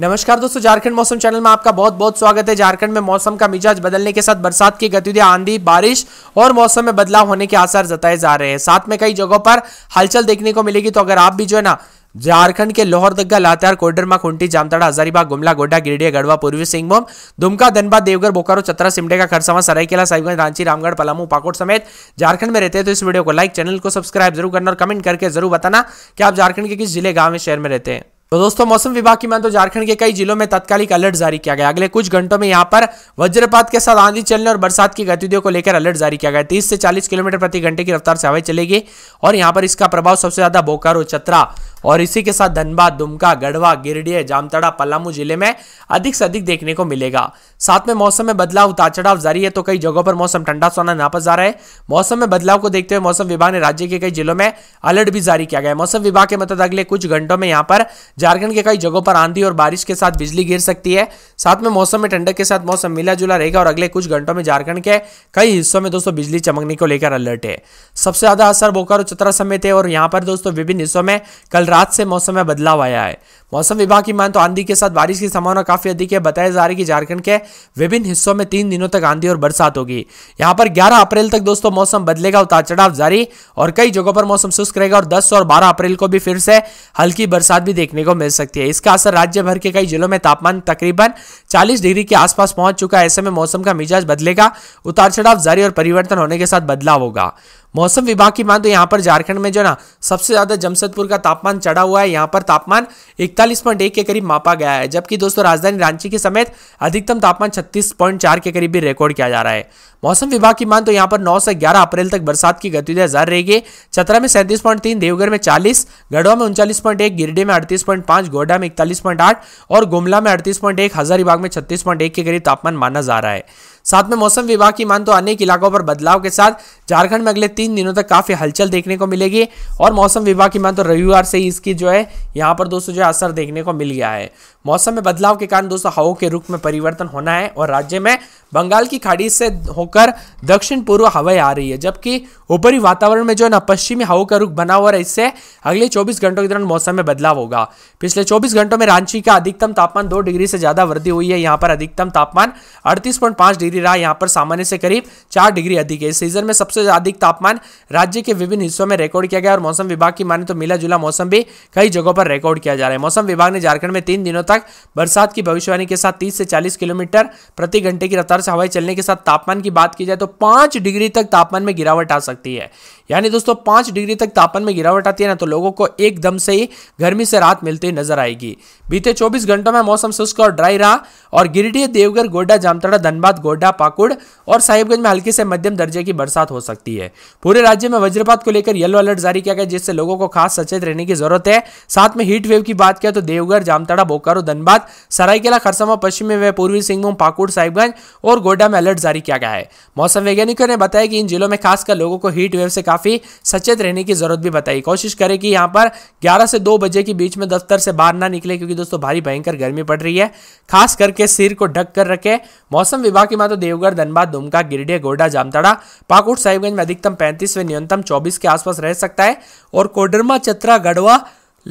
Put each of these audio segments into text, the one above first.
नमस्कार दोस्तों झारखंड मौसम चैनल में आपका बहुत बहुत स्वागत है झारखंड में मौसम का मिजाज बदलने के साथ बरसात की गतिविधियां आंधी बारिश और मौसम में बदलाव होने के आसार जताए जा रहे हैं साथ में कई जगहों पर हलचल देखने को मिलेगी तो अगर आप भी जो है ना झारखंड के लोहरदगा लातेहार कोडरमा खुंटी जामताड़ा हजारीबाग गुमला गोड्डा गिरिडीह गढ़वा पूर्वी सिंहभूम दुमका धनबाद देवघर बोकारो चतरा सिमडेगा खरसावा सरायकेला साहिबगंज रांची रामगढ़ पलामू पाकोट समेत झारखंड में रहते हैं तो इस वीडियो को लाइक चैनल को सब्सक्राइब जरूर करना और कमेंट करके जरूर बताना कि आप झारखंड के किस जिले गांव में शहर में रहते हैं तो दोस्तों मौसम विभाग की मान तो झारखंड के कई जिलों में तत्कालिक अलर्ट जारी किया गया अगले कुछ घंटों में यहां पर वज्रपात के साथ आंधी चलने और बरसात की गतिविधियों को लेकर अलर्ट जारी किया गया तीस से चालीस किलोमीटर प्रति घंटे की रफ्तार से हवाएं चलेगी और यहां पर इसका प्रभाव सबसे ज्यादा बोकारो चतरा और इसी के साथ धनबाद दुमका गढ़वा गिरडीह जामतड़ा पलामू जिले में अधिक से अधिक देखने को मिलेगा साथ में मौसम में बदलाव उतार चढ़ाव जारी है तो कई जगहों पर मौसम ठंडा सोना नापस जा रहा है मौसम में बदलाव को देखते हुए मौसम विभाग ने राज्य के कई जिलों में अलर्ट भी जारी किया गया है मौसम विभाग के मतलब अगले कुछ घंटों में यहाँ पर झारखंड के कई जगहों पर आंधी और बारिश के साथ बिजली गिर सकती है साथ में मौसम में ठंडक के साथ मौसम मिला जुला रहेगा और अगले कुछ घंटों में झारखंड के कई हिस्सों में दोस्तों बिजली चमकने को लेकर अलर्ट है सबसे ज्यादा असर बोकारो चतरा समेत है और यहाँ पर दोस्तों विभिन्न हिस्सों में कल रात से मौसम में बदलाव आया है मौसम विभाग की मान तो आंधी के साथ बारिश की संभावना काफी अधिक है बताया जा रहा है कि झारखंड के विभिन्न हिस्सों में तीन दिनों तक आंधी और बरसात होगी यहाँ पर ग्यारह अप्रैल तक दोस्तों मौसम बदलेगा उतार चढ़ाव जारी और कई जगहों पर मौसम शुष्क रहेगा और दस और बारह अप्रैल को भी फिर से हल्की बरसात भी देखने को मिल सकती है इसका असर राज्य भर के कई जिलों में तापमान तकरीबन चालीस डिग्री के आसपास पहुंच चुका है ऐसे में मौसम का मिजाज बदलेगा उतार चढ़ाव जारी और परिवर्तन होने के साथ बदलाव होगा मौसम विभाग की मान तो यहाँ पर झारखंड में जो ना सबसे ज्यादा जमशेदपुर का तापमान चढ़ा हुआ है यहाँ पर तापमान एक इकतालीस पॉइंट एक के करीब मापा गया है जबकि दोस्तों राजधानी रांची के समेत अधिकतम तापमान छत्तीस पॉइंट चार के करीब भी रिकॉर्ड किया जा रहा है मौसम विभाग की मान तो यहाँ पर 9 से 11 अप्रैल तक बरसात की गतिविधियां जारी रहेगी चतरा में सैंतीस पॉइंट तीन देवघर में चालीस गढ़वा में उनचालीस पॉइंट एक गिरडे में अड़तीस पॉइंट पांच गोडा में इकतालीस पॉइंट आठ और गुमला में अड़तीस पॉइंट एक हजारीबाग में छत्तीस पॉइंट एक के करीब तापमान माना जा रहा है साथ में मौसम विभाग की मान तो अनेक इलाकों पर बदलाव के साथ झारखंड में अगले तीन दिनों तक काफ़ी हलचल देखने को मिलेगी और मौसम विभाग की मान तो रविवार से ही इसकी जो है यहाँ पर दोस्तों जो है असर देखने को मिल गया है मौसम में बदलाव के कारण दोस्तों हवाओं के रुख में परिवर्तन होना है और राज्य में बंगाल की खाड़ी से होकर दक्षिण पूर्व हवाएं आ रही है जबकि ऊपरी वातावरण में जो है ना पश्चिमी हवा का रुख बना हुआ है इससे अगले 24 घंटों के दौरान मौसम में बदलाव होगा पिछले 24 घंटों में रांची का अधिकतम तापमान दो डिग्री से ज्यादा वृद्धि हुई है यहाँ पर अधिकतम तापमान अड़तीस डिग्री रहा यहाँ पर सामान्य से करीब चार डिग्री अधिक है इस सीजन में सबसे अधिक तापमान राज्य के विभिन्न हिस्सों में रिकॉर्ड किया गया और मौसम विभाग की माने तो मिला जुला मौसम भी कई जगहों पर रिकॉर्ड किया जा रहा है मौसम विभाग ने झारखंड में तीन दिनों तक बरसात की भविष्यवाणी के साथ तीस से चालीस किलोमीटर प्रति घंटे की रफ्तार से हवाई चलने के साथ तापमान की बात की जाए तो पांच डिग्री तक तापमान में गिरावट आ सकती at the यानी दोस्तों पांच डिग्री तक तापमान में गिरावट आती है ना तो लोगों को एकदम से ही गर्मी से राहत मिलती नजर आएगी बीते चौबीस घंटों में मौसम शुष्क और ड्राई रहा और गिरिडीह देवघर गोड्डा जामताड़ा धनबाद गोड्डा पाकुड़ और साहिबगंज में हल्की से मध्यम दर्जे की बरसात हो सकती है पूरे राज्य में वज्रपात को लेकर येलो अलर्ट जारी किया गया जिससे लोगों को खास सचेत रहने की जरूरत है साथ में हीट वेव की बात किया तो देवघर जामताड़ा बोकारो धनबाद सरायकेला खरसावा पश्चिमी व पूर्वी सिंहभूम पाकुड़ साहिबगंज और गोड्डा में अलर्ट जारी किया गया है मौसम वैज्ञानिकों ने बताया कि इन जिलों में खासकर लोगों को हीट वेव से काफी काफ़ी सचेत रहने की ज़रूरत भी बताई कोशिश करें कि यहाँ पर ग्यारह से दो बजे के बीच में दफ्तर से बाहर ना निकले क्योंकि दोस्तों भारी भयंकर गर्मी पड़ रही है खास करके सिर को ढक कर रखें मौसम विभाग की मात्र तो देवगढ़ धनबाद दुमका गिरडे गोडा जामताड़ा पाकुड़ साहिबगंज में अधिकतम पैंतीस व न्यूनतम चौबीस के आसपास रह सकता है और कोडरमा चतरा गढ़वा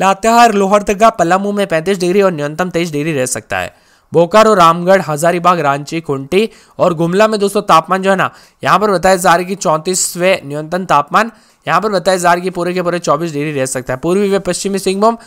लातेहार लोहरदगा पलामू में पैंतीस डिग्री और न्यूनतम तेईस डिग्री रह सकता है बोकारो रामगढ़ हजारीबाग रांची खुंटी और गुमला में दोस्तों तापमान जो है ना यहाँ पर बताया जा रहा है कि चौंतीसवें न्यूनतम तापमान यहाँ पर बताया जा रहा है कि पूरे के पूरे 24 डिग्री रह सकता है पूर्वी व पश्चिमी सिंहभूम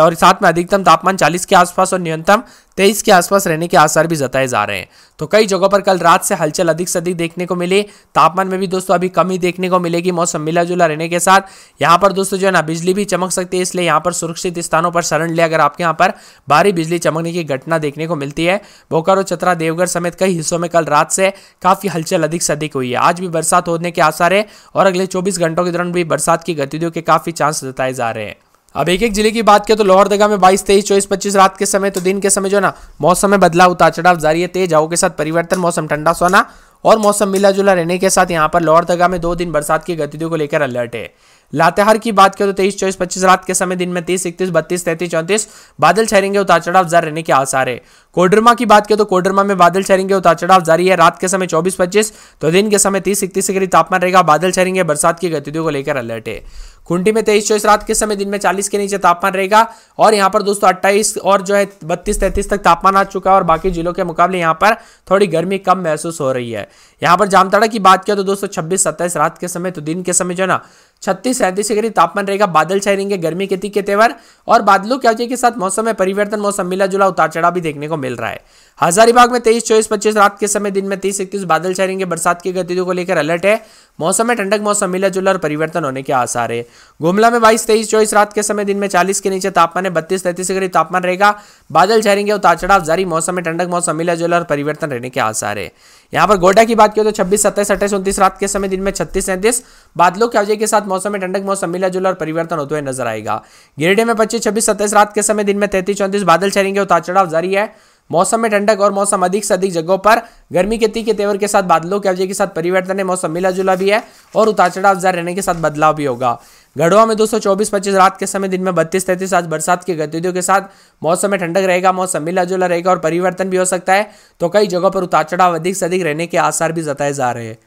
और साथ में अधिकतम तापमान 40 के आसपास और न्यूनतम तेईस के आसपास रहने के आसार भी जताए जा रहे हैं तो कई जगहों पर कल रात से हलचल अधिक से अधिक देखने को मिली तापमान में भी दोस्तों अभी कमी देखने को मिलेगी मौसम मिला जुला रहने के साथ यहाँ पर दोस्तों जो है ना बिजली भी चमक सकती है इसलिए यहाँ पर सुरक्षित स्थानों पर शरण लिया अगर आपके यहाँ पर भारी बिजली चमकने की घटना देखने को मिलती है बोकारो चतरा देवघर समेत कई हिस्सों में कल रात से काफी हलचल अधिक से अधिक हुई है आज भी बरसात होने के आसार है और अगले चौबीस घंटों के दौरान भी बरसात की गतिविधियों के काफी चांस जताए जा रहे हैं अब एक एक जिले की बात करें तो लोहरदगा में बाईस तेईस चौबीस पच्चीस रात के समय तो दिन के समय जो ना मौसम में बदलाव उतार चढ़ाव जारी है तेज हवा के साथ परिवर्तन मौसम ठंडा सोना और मौसम मिला जुला रहने के साथ यहाँ पर लोहरदगा में दो दिन बरसात की गतिविधियों को लेकर अलर्ट है लातेहार की बात करें तो तेईस चौबीस पच्चीस रात के समय दिन में तीस इकतीस बत्तीस तैतीस चौंतीस बादल छहरेंगे उतार चढ़ाव जारी रहने के आसार है कोडरमा की बात करें तो कोडरमा में बादल छहरेंगे उतार चढ़ाव जारी है रात के समय चौबीस पच्चीस तो दिन के समय तीस इकतीस के करीब तापमान रहेगा बादल छहरेंगे बरसात की गतिविधियों को लेकर अलर्ट है खुंटी में तेईस चौबीस रात के समय दिन में चालीस के नीचे तापमान रहेगा और यहाँ पर दोस्तों अट्ठाईस और जो है बत्तीस तैंतीस तक तापमान आ चुका है और बाकी जिलों के मुकाबले यहाँ पर थोड़ी गर्मी कम महसूस हो रही है यहाँ पर जामताड़ा की बात किया तो दोस्तों छब्बीस सत्ताईस रात के समय तो दिन के समय जो है ना छत्तीस सैंतीस डिग्री तापमान रहेगा बादल छाए रहेंगे गर्मी के के तेवर और बादलों क्या के साथ मौसम में परिवर्तन मौसम मिला जुला उतार चढ़ा भी देखने को मिल रहा है हजारीबाग में तेईस चौबीस पच्चीस रात के समय दिन में तीस इक्कीस बादल छाए रहेंगे बरसात की गतिविधियों को लेकर अलर्ट है मौसम में ठंडक मौसम मिला जुला और परिवर्तन होने के आसार है गुमला में बाईस तेईस चौबीस रात के समय दिन में चालीस के नीचे तापमान है बत्तीस तैतीस डिग्री तापमान रहेगा बादल छाएंगे उतार चढ़ाव जारी मौसम में ठंडक मौसम मिला जुला और परिवर्तन रहने के आसार है यहाँ पर गोड्डा की बात की तो छब्बीस सत्ताईस अट्ठाईस उन्तीस रात के समय दिन में छत्तीस सैंतीस बादलों के अवजय के साथ मौसम में ठंडक मौसम मिला जुला और परिवर्तन होते हुए नजर आएगा गिरिडीह में पच्चीस छब्बीस सत्ताईस रात के समय दिन में तैतीस चौंतीस बादल छरेंगे उतार चढ़ाव जारी है मौसम में ठंडक और मौसम अधिक से अधिक जगहों पर गर्मी के तीखे तेवर के साथ बादलों के अवजय के साथ परिवर्तन है मौसम मिला जुला भी है और उतार चढ़ाव जारी रहने के साथ बदलाव भी होगा गढ़वा में 224 25 रात के समय दिन में बत्तीस तैतीस आज बरसात की गतिविधियों के साथ मौसम में ठंडक रहेगा मौसम मिला जुला रहेगा और परिवर्तन भी हो सकता है तो कई जगहों पर उतार चढ़ाव अधिक से अधिक रहने के आसार भी जताए जा रहे हैं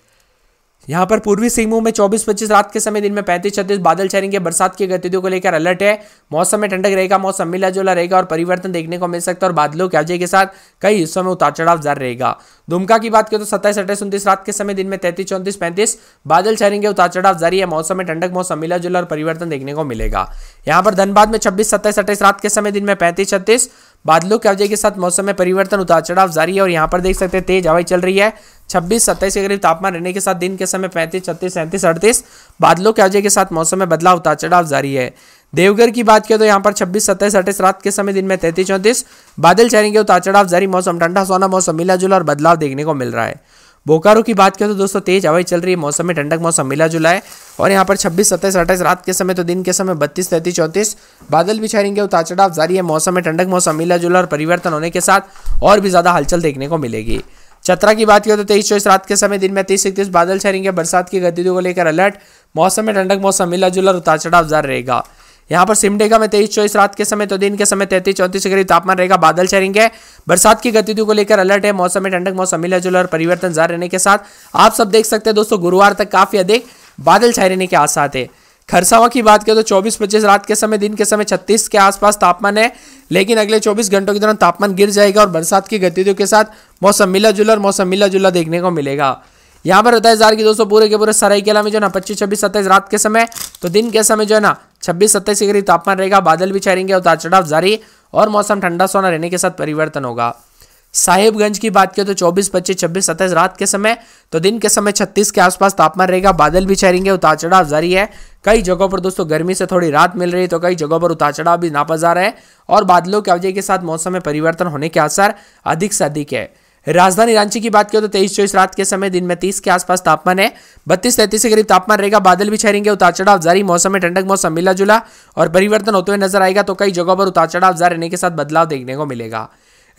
यहाँ पर पूर्वी सिंहभूम में 24-25 रात के समय दिन में 35 छत्तीस बादल छाएंगे बरसात की गतिविधियों को लेकर अलर्ट है मौसम में ठंडक रहेगा मौसम मिला जुला रहेगा और परिवर्तन देखने को मिल सकता है और बादलों के अवजय के साथ कई हिस्सों में उतार चढ़ाव जारी रहेगा दुमका की बात करें तो सत्ताईस अट्ठाईस उन्तीस रात के समय दिन में तैतीस चौंतीस पैंतीस बादल छाएंगे उतार चढ़ाव जारी है मौसम में ठंडक मौसम मिला जुला और परिवर्तन देखने को मिलेगा यहाँ पर धनबाद में छब्बीस सत्ताईस अट्ठाईस रात के समय दिन में पैंतीस छत्तीस बादलों के अवजय के साथ मौसम में परिवर्तन उतार चढ़ाव जारी है और यहाँ पर देख सकते हैं तेज हवाई चल रही है छब्बीस सत्ताईस के करीब तापमान रहने के साथ दिन के समय पैंतीस छत्तीस सैंतीस अड़तीस बादलों के अजय के साथ मौसम में बदलाव उतार चढ़ाव जारी है देवघर की बात करें तो यहाँ पर छब्बीस सत्ताईस अट्ठाईस रात के समय दिन में तैतीस चौंतीस बादल छहेंगे उतार चढ़ाव जारी मौसम ठंडा सोना मौसम मिला जुला और बदलाव देखने को मिल रहा है बोकारो की बात करें तो दोस्तों तेज हवाई चल रही है मौसम में ठंडक मौसम मिला जुला है और यहाँ पर 26, सत्ताईस अट्ठाईस रात के समय तो दिन के समय 32, तैतीस चौंतीस बादल भी छाएंगे उतार चढ़ाव जारी है मौसम में ठंडक मौसम मिला जुला और परिवर्तन होने के साथ और भी ज़्यादा हलचल देखने को मिलेगी चतरा की बात करें तो तेईस चौबीस रात के समय दिन में तीस इकतीस बादल छहेंगे बरसात की गतिविधियों को लेकर अलर्ट मौसम में ठंडक मौसम मिला जुला उतार चढ़ाव जारी रहेगा यहाँ पर सिमडेगा में तेईस चौबीस रात के समय तो दिन के समय तैतीस चौंतीस डिग्री तापमान रहेगा बादल छरेंगे बरसात की गतिविधियों को लेकर अलर्ट है मौसम में ठंडक मौसम मिला जुला और परिवर्तन जार रहने के साथ आप सब देख सकते हैं दोस्तों गुरुवार तक काफी अधिक बादल छाए रहने के आसार थे खरसावा की बात करें तो 24 पच्चीस रात के समय दिन के समय 36 के आसपास तापमान है लेकिन अगले 24 घंटों के दौरान तापमान गिर जाएगा और बरसात की गतिविधियों के साथ मौसम मिला जुला और मौसम मिला जुला देखने को मिलेगा यहाँ पर बताया जा रहा कि दोस्तों पूरे के पूरे सरायकेला में जो है ना पच्चीस छब्बीस सत्ताईस रात के समय तो दिन के समय जो है ना छब्बीस सत्ताईस के करीब तापमान रहेगा बादल भी छाएंगे उतार चढ़ाव जारी और मौसम ठंडा सोना रहने के साथ परिवर्तन होगा साहेबगंज की बात करें तो 24, 25, 26, 27 रात के समय तो दिन के समय 36 के आसपास तापमान रहेगा बादल भी छहरेंगे उतार चढ़ाव जारी है कई जगहों पर दोस्तों गर्मी से थोड़ी रात मिल रही है तो कई जगहों पर उतार चढ़ाव भी नापा जा रहा है और बादलों के अवजय के साथ मौसम में परिवर्तन होने के आसार अधिक से अधिक है राजधानी रांची की बात करें तो तेईस चौबीस रात के समय दिन में तीस के आसपास तापमान है बत्तीस तैतीस के करीब तापमान रहेगा बादल भी छहरेंगे उतार चढ़ाव जारी मौसम में ठंडक मौसम मिला जुला और परिवर्तन होते हुए नजर आएगा तो कई जगहों पर उतार चढ़ाव जारी रहने के साथ बदलाव देखने को मिलेगा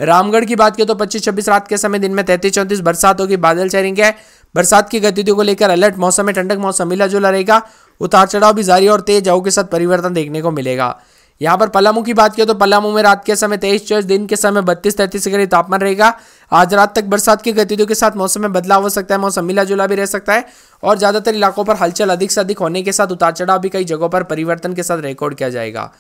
रामगढ़ की बात करें तो 25-26 रात के समय दिन में तैतीस चौंतीस बरसात होगी बादल छाएंगे बरसात की गतिविधियों को लेकर अलर्ट मौसम में ठंडक मौसम मिला जुला रहेगा उतार चढ़ाव भी जारी और तेज हवा के साथ परिवर्तन देखने को मिलेगा यहाँ पर पलामू की बात करें तो पलामू में रात के समय तेईस चौबीस दिन के समय बत्तीस तैतीस डिग्री तापमान रहेगा आज रात तक बरसात की गतिविधियों के साथ मौसम में बदलाव हो सकता है मौसम मिला जुला भी रह सकता है और ज़्यादातर इलाकों पर हलचल अधिक से अधिक होने के साथ उतार चढ़ाव भी कई जगहों पर परिवर्तन के साथ रिकॉर्ड किया जाएगा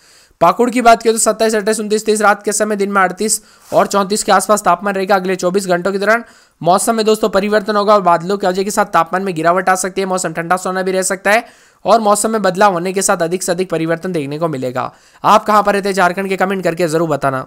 पाकुड़ की बात करें तो सत्ताईस अट्ठाईस उन्तीस तीस रात के समय दिन में अड़तीस और चौंतीस के आसपास तापमान रहेगा अगले चौबीस घंटों के दौरान मौसम में दोस्तों परिवर्तन होगा और बादलों की वजह के साथ तापमान में गिरावट आ सकती है मौसम ठंडा सोना भी रह सकता है और मौसम में बदलाव होने के साथ अधिक से अधिक परिवर्तन देखने को मिलेगा आप कहाँ पर रहते हैं झारखंड के कमेंट करके जरूर बताना